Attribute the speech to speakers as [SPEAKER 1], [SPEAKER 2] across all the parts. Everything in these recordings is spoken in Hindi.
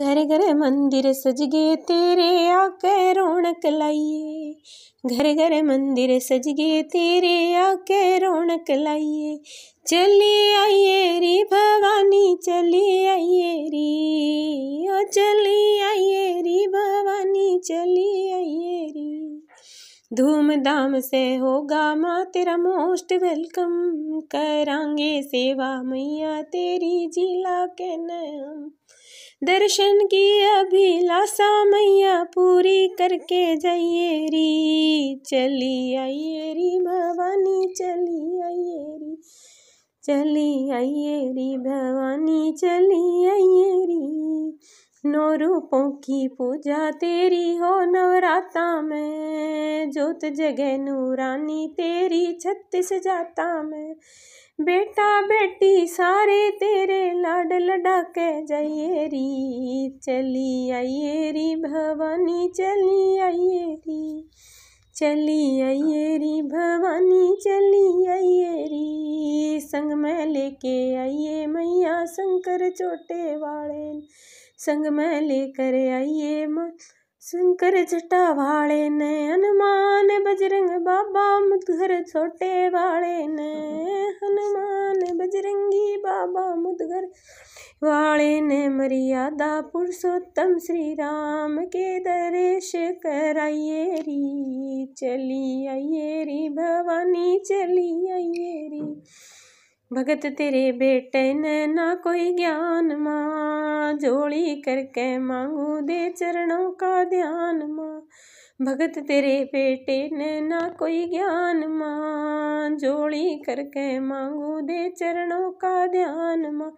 [SPEAKER 1] घर घर मंदिर सज गए तेरे आके रौनक लाइए घर घर मंदिर सज गए तेरे आके रौनक लाइए चली आइए री भवानी चली आइए री ओ चल धूमधाम से होगा माँ तेरा मोस्ट वेलकम करांगे सेवा मैया तेरी जिला के नाम दर्शन की अभिलाषा मैया पूरी करके जाइए री चली आइए री भवानी चली आइए री चली आइए री भवानी चली आइए री नौ रूपों की पूजा तेरी हो नवरात्रा में मैं जोत जगे नूरानी तेरी छत्तीस जाता मैं बेटा बेटी सारे तेरे लाड लडा के जाइए री चली आइए री भवानी चली आइए री चली आइए री भवानी चली आइए री संग में लेके आइए मैया शंकर छोटे वाले संग में लेकर आइए शंकर जटा वाले ने मुदगर छोटे वाले ने हनुमान बजरंगी बाबा मुदगर वाले ने मर्यादा पुरुषोत्तम श्री राम के दरेश कराइए री चली आइए री भवानी चली आइए री भगत तेरे बेटे ने ना कोई ज्ञान माँ जोड़ी करके मांगू दे चरणों का ध्यान माँ भगत तेरे बेटे ने ना कोई ज्ञान माँ जोड़ी करके मांगू दे चरणों का ध्यान माँ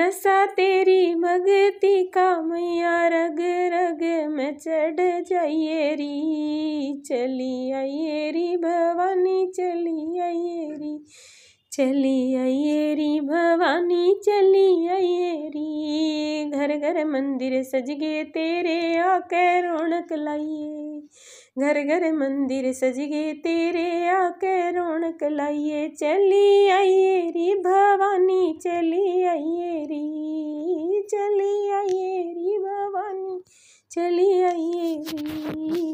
[SPEAKER 1] नशा तेरी भगती का मैया रग रग में चढ़ जाइए री चली आइए री भवानी चली आइए री चली आइए री भवानी चली आइए री घर घर मंदिर सज गए तेरे आके रौनक लाइए घर घर मंदिर सज गए तेरे आके रौनक लाइए चली आइए री भवानी चली आइए री चली आइए री भवानी चली आइए री